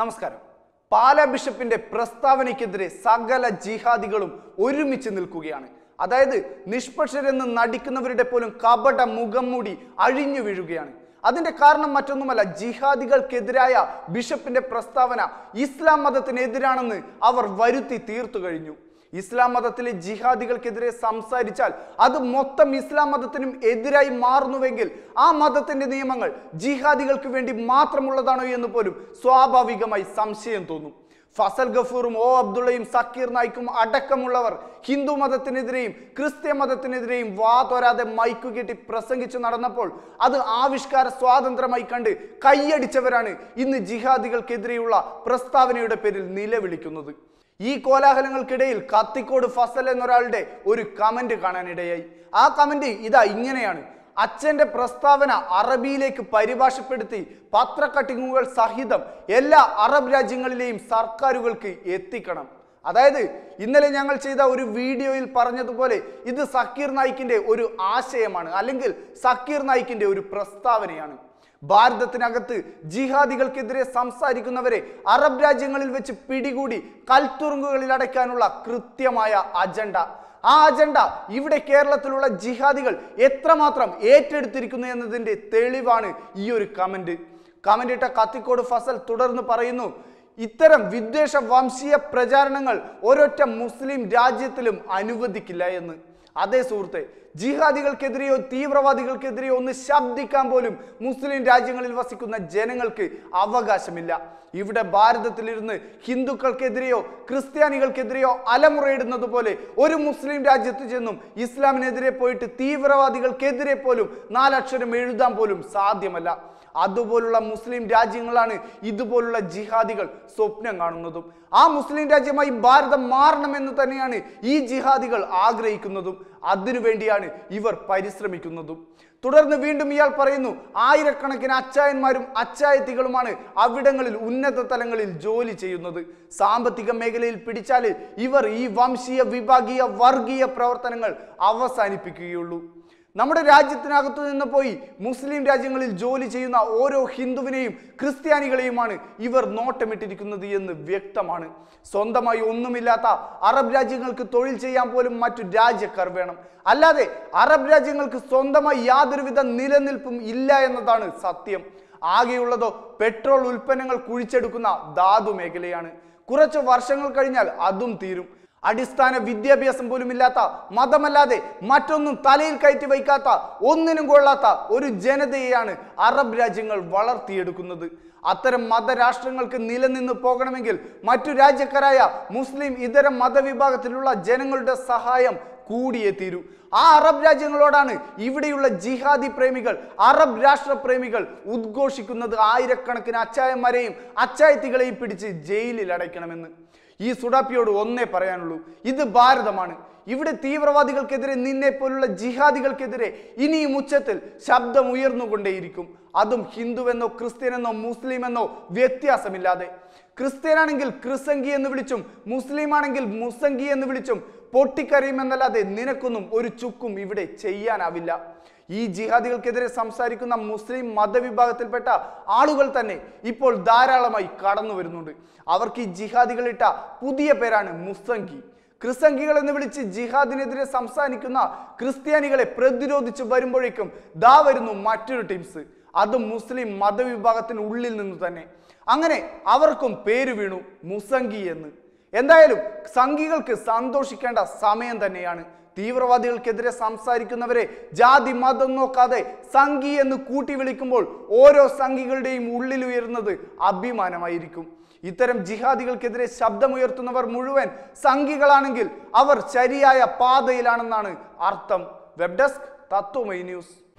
നമസ്കാരം പാല ബിഷപ്പിന്റെ പ്രസ്താവനയ്ക്കെതിരെ സകല ജിഹാദികളും ഒരുമിച്ച് നിൽക്കുകയാണ് അതായത് നിഷ്പക്ഷരെന്ന് നടിക്കുന്നവരുടെ പോലും കപട മുഖം മൂടി അഴിഞ്ഞു വീഴുകയാണ് അതിന്റെ കാരണം മറ്റൊന്നുമല്ല ജിഹാദികൾക്കെതിരായ ബിഷപ്പിന്റെ പ്രസ്താവന ഇസ്ലാം മതത്തിനെതിരാണെന്ന് അവർ വരുത്തി തീർത്തു കഴിഞ്ഞു ഇസ്ലാം മതത്തിലെ ജിഹാദികൾക്കെതിരെ സംസാരിച്ചാൽ അത് മൊത്തം ഇസ്ലാം മതത്തിനും എതിരായി മാറുന്നുവെങ്കിൽ ആ മതത്തിന്റെ നിയമങ്ങൾ ജിഹാദികൾക്ക് വേണ്ടി മാത്രമുള്ളതാണോ എന്ന് പോലും സ്വാഭാവികമായി സംശയം തോന്നും ഫസൽ ഗഫൂറും ഓ അബ്ദുള്ളയും സക്കീർ നായിക്കും അടക്കമുള്ളവർ ഹിന്ദു മതത്തിനെതിരെയും ക്രിസ്ത്യ മതത്തിനെതിരെയും വാതൊരാതെ മൈക്കു കെട്ടി പ്രസംഗിച്ചു നടന്നപ്പോൾ അത് ആവിഷ്കാര സ്വാതന്ത്ര്യമായി കണ്ട് കൈയടിച്ചവരാണ് ഇന്ന് ജിഹാദികൾക്കെതിരെയുള്ള പ്രസ്താവനയുടെ പേരിൽ നിലവിളിക്കുന്നത് ഈ കോലാഹലങ്ങൾക്കിടയിൽ കാത്തിക്കോട് ഫസൽ എന്നൊരാളുടെ ഒരു കമന്റ് കാണാനിടയായി ആ കമന്റ് ഇതാ ഇങ്ങനെയാണ് അച്ഛന്റെ പ്രസ്താവന അറബിയിലേക്ക് പരിഭാഷപ്പെടുത്തി പത്ര കട്ടിങ്ങുകൾ സഹിതം എല്ലാ അറബ് രാജ്യങ്ങളിലെയും സർക്കാരുകൾക്ക് എത്തിക്കണം അതായത് ഇന്നലെ ഞങ്ങൾ ചെയ്ത ഒരു വീഡിയോയിൽ പറഞ്ഞതുപോലെ ഇത് സക്കീർ നായിക്കിന്റെ ഒരു ആശയമാണ് അല്ലെങ്കിൽ സക്കീർ നായിക്കിന്റെ ഒരു പ്രസ്താവനയാണ് ഭാരതത്തിനകത്ത് ജിഹാദികൾക്കെതിരെ സംസാരിക്കുന്നവരെ അറബ് രാജ്യങ്ങളിൽ വെച്ച് പിടികൂടി കൽത്തുറുങ്കുകളിൽ അടയ്ക്കാനുള്ള കൃത്യമായ അജണ്ട ആ അജണ്ട ഇവിടെ കേരളത്തിലുള്ള ജിഹാദികൾ എത്രമാത്രം ഏറ്റെടുത്തിരിക്കുന്നു എന്നതിൻ്റെ തെളിവാണ് ഈ ഒരു കമൻറ്റ് കമൻ്റ് ഇട്ട കത്തിക്കോട് ഫസൽ തുടർന്ന് പറയുന്നു ഇത്തരം വിദ്വേഷ വംശീയ പ്രചാരണങ്ങൾ ഒരൊറ്റ മുസ്ലിം രാജ്യത്തിലും അനുവദിക്കില്ല എന്ന് അതേ സുഹൃത്തെ ജിഹാദികൾക്കെതിരെയോ തീവ്രവാദികൾക്കെതിരെയോ ഒന്ന് ശബ്ദിക്കാൻ പോലും മുസ്ലിം രാജ്യങ്ങളിൽ വസിക്കുന്ന ജനങ്ങൾക്ക് അവകാശമില്ല ഇവിടെ ഭാരതത്തിലിരുന്ന് ഹിന്ദുക്കൾക്കെതിരെയോ ക്രിസ്ത്യാനികൾക്കെതിരെയോ അലമുറയിടുന്നത് പോലെ ഒരു മുസ്ലിം രാജ്യത്ത് ചെന്നും ഇസ്ലാമിനെതിരെ പോയിട്ട് തീവ്രവാദികൾക്കെതിരെ പോലും നാലക്ഷരം എഴുതാൻ പോലും സാധ്യമല്ല അതുപോലുള്ള മുസ്ലിം രാജ്യങ്ങളാണ് ഇതുപോലുള്ള ജിഹാദികൾ സ്വപ്നം കാണുന്നതും ആ മുസ്ലിം രാജ്യമായി ഭാരതം മാറണമെന്ന് തന്നെയാണ് ഈ ജിഹാദികൾ ആഗ്രഹിക്കുന്നതും അതിനുവേണ്ടിയാണ് ഇവർ പരിശ്രമിക്കുന്നതും തുടർന്ന് വീണ്ടും ഇയാൾ പറയുന്നു ആയിരക്കണക്കിന് അച്ചായന്മാരും അച്ചായത്തികളുമാണ് അവിടങ്ങളിൽ ഉന്നത തലങ്ങളിൽ ജോലി ചെയ്യുന്നത് സാമ്പത്തിക മേഖലയിൽ പിടിച്ചാൽ ഇവർ ഈ വംശീയ വിഭാഗീയ വർഗീയ പ്രവർത്തനങ്ങൾ അവസാനിപ്പിക്കുകയുള്ളൂ നമ്മുടെ രാജ്യത്തിനകത്തു നിന്ന് പോയി മുസ്ലിം രാജ്യങ്ങളിൽ ജോലി ചെയ്യുന്ന ഓരോ ഹിന്ദുവിനെയും ക്രിസ്ത്യാനികളെയുമാണ് ഇവർ നോട്ടമിട്ടിരിക്കുന്നത് എന്ന് വ്യക്തമാണ് സ്വന്തമായി ഒന്നുമില്ലാത്ത അറബ് രാജ്യങ്ങൾക്ക് തൊഴിൽ ചെയ്യാൻ പോലും മറ്റു രാജ്യക്കാർ വേണം അല്ലാതെ അറബ് രാജ്യങ്ങൾക്ക് സ്വന്തമായി യാതൊരുവിധ നിലനിൽപ്പും ഇല്ല എന്നതാണ് സത്യം ആകെയുള്ളതോ പെട്രോൾ ഉൽപ്പന്നങ്ങൾ കുഴിച്ചെടുക്കുന്ന ധാതു മേഖലയാണ് കുറച്ച് വർഷങ്ങൾ കഴിഞ്ഞാൽ അതും തീരും അടിസ്ഥാന വിദ്യാഭ്യാസം പോലും ഇല്ലാത്ത മതമല്ലാതെ മറ്റൊന്നും തലയിൽ കയറ്റി വയ്ക്കാത്ത ഒന്നിനും കൊള്ളാത്ത ഒരു ജനതയെയാണ് അറബ് രാജ്യങ്ങൾ വളർത്തിയെടുക്കുന്നത് അത്തരം മതരാഷ്ട്രങ്ങൾക്ക് നിലനിന്ന് പോകണമെങ്കിൽ മറ്റു രാജ്യക്കാരായ മുസ്ലിം ഇതര മതവിഭാഗത്തിലുള്ള ജനങ്ങളുടെ സഹായം കൂടിയേ തീരൂ ആ അറബ് രാജ്യങ്ങളോടാണ് ഇവിടെയുള്ള ജിഹാദി പ്രേമികൾ അറബ് രാഷ്ട്ര പ്രേമികൾ ഉദ്ഘോഷിക്കുന്നത് ആയിരക്കണക്കിന് അച്ചായന്മാരെയും അച്ചായത്തികളെയും പിടിച്ച് ജയിലിൽ അടയ്ക്കണമെന്ന് ഈ സുഡാപ്പിയോട് ഒന്നേ പറയാനുള്ളൂ ഇത് ഭാരതമാണ് ഇവിടെ തീവ്രവാദികൾക്കെതിരെ നിന്നെ പോലുള്ള ജിഹാദികൾക്കെതിരെ ഇനിയും ഉച്ചത്തിൽ ശബ്ദം ഉയർന്നുകൊണ്ടേയിരിക്കും അതും ഹിന്ദുവെന്നോ ക്രിസ്ത്യനെന്നോ എന്നോ വ്യത്യാസമില്ലാതെ ക്രിസ്ത്യനാണെങ്കിൽ ക്രിസംഗി എന്ന് വിളിച്ചും മുസ്ലിം ആണെങ്കിൽ മുസംഗി എന്ന് വിളിച്ചും പൊട്ടിക്കറിയുമെന്നല്ലാതെ നിനക്കൊന്നും ഒരു ചുക്കും ഇവിടെ ചെയ്യാനാവില്ല ഈ ജിഹാദികൾക്കെതിരെ സംസാരിക്കുന്ന മുസ്ലിം മതവിഭാഗത്തിൽപ്പെട്ട ആളുകൾ തന്നെ ഇപ്പോൾ ധാരാളമായി കടന്നു വരുന്നുണ്ട് അവർക്ക് ഈ ജിഹാദികളിട്ട പുതിയ പേരാണ് മുസ്തങ്കി ക്രിസ്തങ്കികൾ എന്ന് വിളിച്ച് ജിഹാദിനെതിരെ സംസാരിക്കുന്ന ക്രിസ്ത്യാനികളെ പ്രതിരോധിച്ച് വരുമ്പോഴേക്കും ദാ വരുന്നു മറ്റൊരു ടീംസ് അത് മുസ്ലിം മതവിഭാഗത്തിന് ഉള്ളിൽ നിന്ന് തന്നെ അങ്ങനെ അവർക്കും പേര് വീണു മുസംഗി എന്ന് എന്തായാലും സംഘികൾക്ക് സന്തോഷിക്കേണ്ട സമയം തന്നെയാണ് തീവ്രവാദികൾക്കെതിരെ സംസാരിക്കുന്നവരെ ജാതി മതം നോക്കാതെ സംഘി എന്ന് കൂട്ടി വിളിക്കുമ്പോൾ ഓരോ സംഘികളുടെയും ഉള്ളിൽ ഉയരുന്നത് അഭിമാനമായിരിക്കും ഇത്തരം ജിഹാദികൾക്കെതിരെ ശബ്ദമുയർത്തുന്നവർ മുഴുവൻ സംഘികളാണെങ്കിൽ അവർ ശരിയായ പാതയിലാണെന്നാണ് അർത്ഥം വെബ് ഡെസ്ക് തത്വമൈ ന്യൂസ്